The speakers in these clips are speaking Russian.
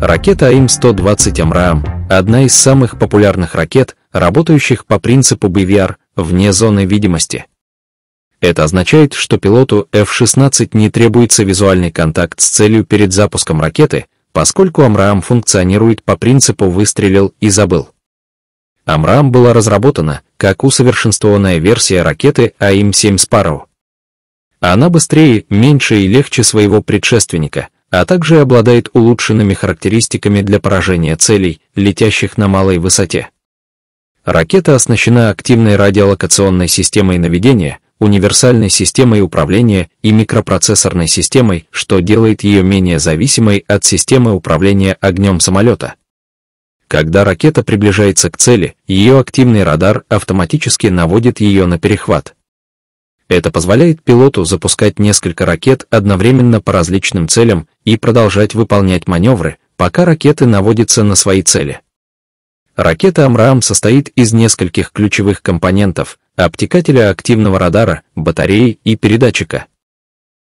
Ракета АИМ-120 МРАМ – одна из самых популярных ракет, работающих по принципу БВР вне зоны видимости. Это означает, что пилоту F-16 не требуется визуальный контакт с целью перед запуском ракеты, поскольку Амрам функционирует по принципу «выстрелил и забыл». Амрам была разработана как усовершенствованная версия ракеты АИМ-7 Sparrow. Она быстрее, меньше и легче своего предшественника – а также обладает улучшенными характеристиками для поражения целей, летящих на малой высоте. Ракета оснащена активной радиолокационной системой наведения, универсальной системой управления и микропроцессорной системой, что делает ее менее зависимой от системы управления огнем самолета. Когда ракета приближается к цели, ее активный радар автоматически наводит ее на перехват – это позволяет пилоту запускать несколько ракет одновременно по различным целям и продолжать выполнять маневры, пока ракеты наводятся на свои цели. Ракета Амрам состоит из нескольких ключевых компонентов – обтекателя активного радара, батареи и передатчика.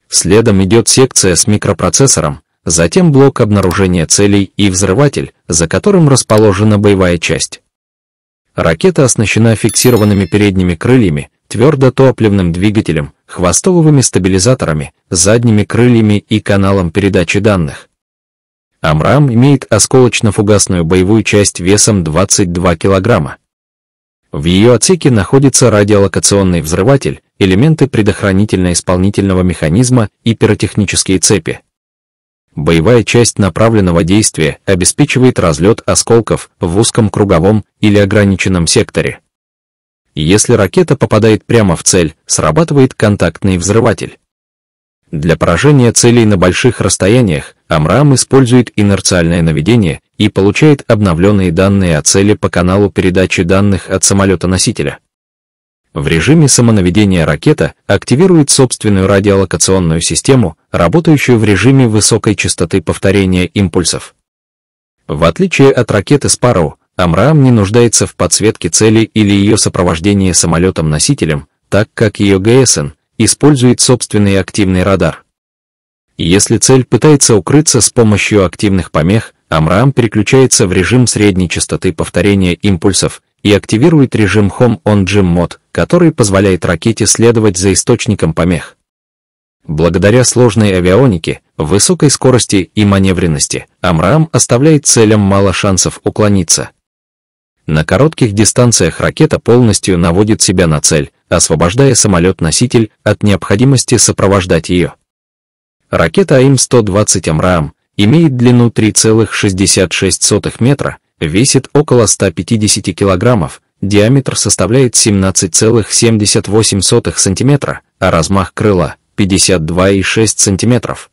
Следом идет секция с микропроцессором, затем блок обнаружения целей и взрыватель, за которым расположена боевая часть. Ракета оснащена фиксированными передними крыльями, твердотопливным двигателем, хвостовыми стабилизаторами, задними крыльями и каналом передачи данных. Амрам имеет осколочно-фугасную боевую часть весом 22 килограмма. В ее отсеке находится радиолокационный взрыватель, элементы предохранительно-исполнительного механизма и пиротехнические цепи. Боевая часть направленного действия обеспечивает разлет осколков в узком круговом или ограниченном секторе если ракета попадает прямо в цель, срабатывает контактный взрыватель. Для поражения целей на больших расстояниях Амрам использует инерциальное наведение и получает обновленные данные о цели по каналу передачи данных от самолета-носителя. В режиме самонаведения ракета активирует собственную радиолокационную систему, работающую в режиме высокой частоты повторения импульсов. В отличие от ракеты «Спарроу», Амрам не нуждается в подсветке цели или ее сопровождении самолетом-носителем, так как ее ГСН использует собственный активный радар. Если цель пытается укрыться с помощью активных помех, Амрам переключается в режим средней частоты повторения импульсов и активирует режим Home on Gym Mode, который позволяет ракете следовать за источником помех. Благодаря сложной авионике, высокой скорости и маневренности, Амрам оставляет целям мало шансов уклониться, на коротких дистанциях ракета полностью наводит себя на цель, освобождая самолет-носитель от необходимости сопровождать ее. Ракета АИМ-120 МРАМ имеет длину 3,66 метра, весит около 150 килограммов, диаметр составляет 17,78 сантиметра, а размах крыла – 52,6 сантиметров.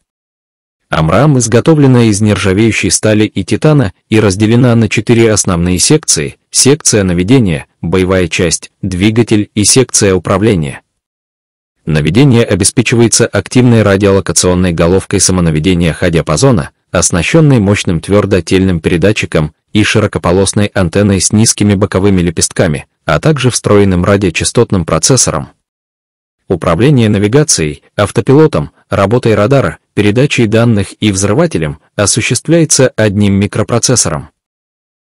Амрам изготовлена из нержавеющей стали и титана и разделена на четыре основные секции – секция наведения, боевая часть, двигатель и секция управления. Наведение обеспечивается активной радиолокационной головкой самонаведения ха оснащенной мощным твердотельным передатчиком и широкополосной антенной с низкими боковыми лепестками, а также встроенным радиочастотным процессором управление навигацией, автопилотом, работой радара, передачей данных и взрывателем осуществляется одним микропроцессором.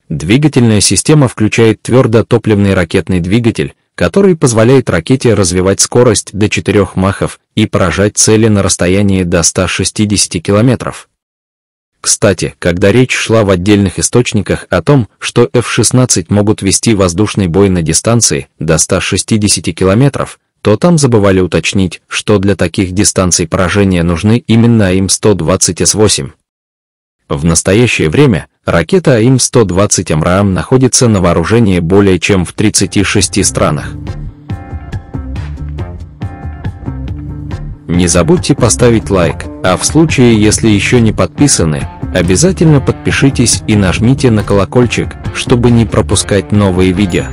Двигательная система включает твердотопливный ракетный двигатель, который позволяет ракете развивать скорость до 4 махов и поражать цели на расстоянии до 160 километров. Кстати, когда речь шла в отдельных источниках о том, что F-16 могут вести воздушный бой на дистанции до 160 километров, то там забывали уточнить, что для таких дистанций поражения нужны именно АИМ-120С-8. В настоящее время ракета АИМ-120 МРАМ находится на вооружении более чем в 36 странах. Не забудьте поставить лайк, а в случае, если еще не подписаны, обязательно подпишитесь и нажмите на колокольчик, чтобы не пропускать новые видео.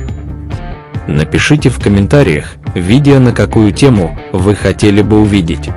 Напишите в комментариях, видео на какую тему вы хотели бы увидеть.